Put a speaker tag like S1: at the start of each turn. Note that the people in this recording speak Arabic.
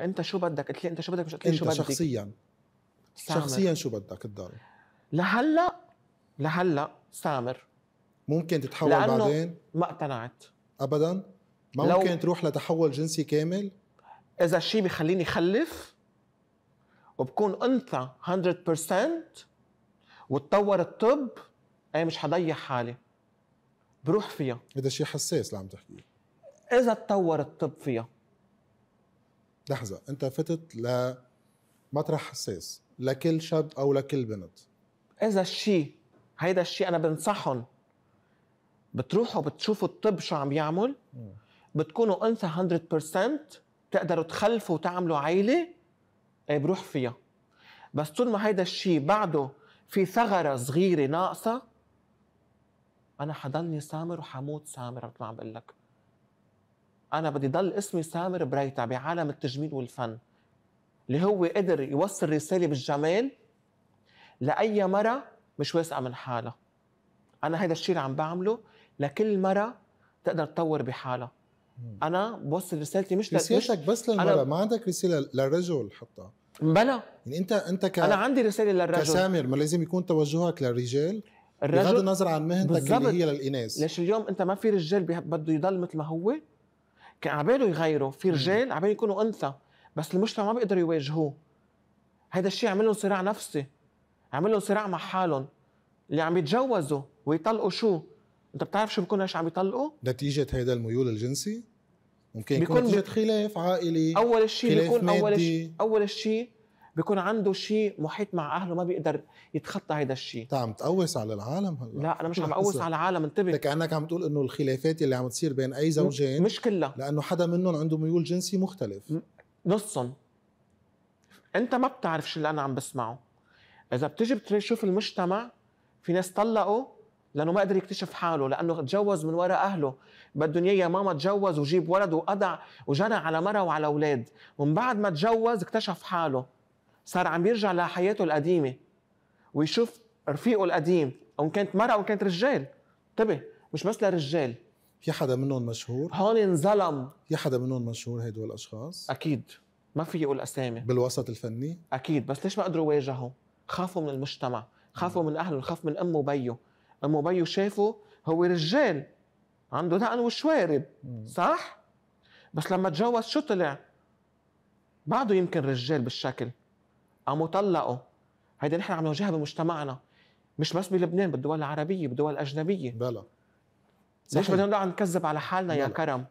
S1: انت شو بدك قلت لي انت شو بدك مش قلت لي شو بدك شخصيا سامر. شخصيا شو بدك تضل لهلا لهلا سامر ممكن تتحول لأنه بعدين ما اقتنعت ابدا ما لو... ممكن تروح
S2: لتحول جنسي كامل
S1: اذا الشيء بخليني خلف وبكون انثى 100% وتطور الطب اي مش حضيع حالي بروح فيها هذا شيء حساس اللي عم تحكيه اذا تطور الطب فيها
S2: لحظه انت فتت لمطرح حساس لكل شاب او لكل
S1: بنت اذا الشيء هيدا الشيء انا بنصحهم بتروحوا بتشوفوا الطب شو عم يعمل بتكونوا انثى 100% بتقدروا تخلفوا وتعملوا عيله إيه بروح فيها بس طول ما هيدا الشيء بعده في ثغره صغيره ناقصه انا حضلني سامر وحموت سامر مثل ما عم بقول لك انا بدي ضل اسمي سامر بريتا بعالم التجميل والفن اللي هو قدر يوصل رساله بالجمال لاي مرة مش واثقه من حالها انا هيدا الشيء اللي عم بعمله لكل مرة تقدر تطور بحالها انا بوصل رسالتي مش رسالتك بس للمرأة ما
S2: عندك رسالة للرجل حتى بلا يعني انت انت ك... انا عندي رسالة للرجل كسامر
S1: ما لازم يكون توجهك للرجال الرجل بغض النظر عن مهنتك اللي هي للاناث ليش اليوم انت ما في رجال بده يضل مثل ما هو كان عباله يغيروا في رجال عبالهم يكونوا انثى بس المجتمع ما بيقدروا يواجهوه هيدا الشيء عمل لهم صراع نفسي عمل لهم صراع مع حالهم اللي عم يتجوزوا ويطلقوا شو انت بتعرف شو بيكون ايش عم يطلقوا
S2: نتيجه هيدا الميول الجنسي ممكن يكون نتيجه
S1: خلاف عائلي اول شيء بيكون اول شيء اول شيء بيكون عنده شيء محيط مع اهله ما بيقدر يتخطى هذا الشيء انت عم تقوس على العالم هلا لا انا مش عم اقوس على العالم انتبه كانك عم تقول
S2: انه الخلافات اللي عم تصير بين اي زوجين مش كلها لانه حدا منهم عنده ميول جنسي مختلف
S1: نصهم انت ما بتعرف شو اللي انا عم بسمعه اذا بتجي بتشوف المجتمع في ناس طلقوا لانه ما قدر يكتشف حاله لانه تجوز من وراء اهله بدهم اياه ماما تجوز وجيب ولد وقضى وجنى على مرة وعلى اولاد ومن بعد ما تجوز اكتشف حاله صار عم يرجع لحياته القديمه ويشوف رفيقه القديم او كانت مرأة او كانت رجال انتبه مش بس لرجال في حدا منهم مشهور؟ هون انظلم في حدا منهم مشهور هدول الاشخاص؟ اكيد ما في يقول اسامي بالوسط الفني؟ اكيد بس ليش ما قدروا يواجهوا؟ خافوا من المجتمع، خافوا من اهله، خاف من امه وبيه، امه وبيه شافوا هو رجال عنده دقن وشوارب صح؟ بس لما تجوز شو طلع؟ بعده يمكن رجال بالشكل قاموا طلقوا هيدا نحن عم نواجهها بمجتمعنا مش بس بلبنان بالدول العربيه بالدول الاجنبيه بلا ليش بدنا نقعد نكذب على حالنا بلا. يا كرم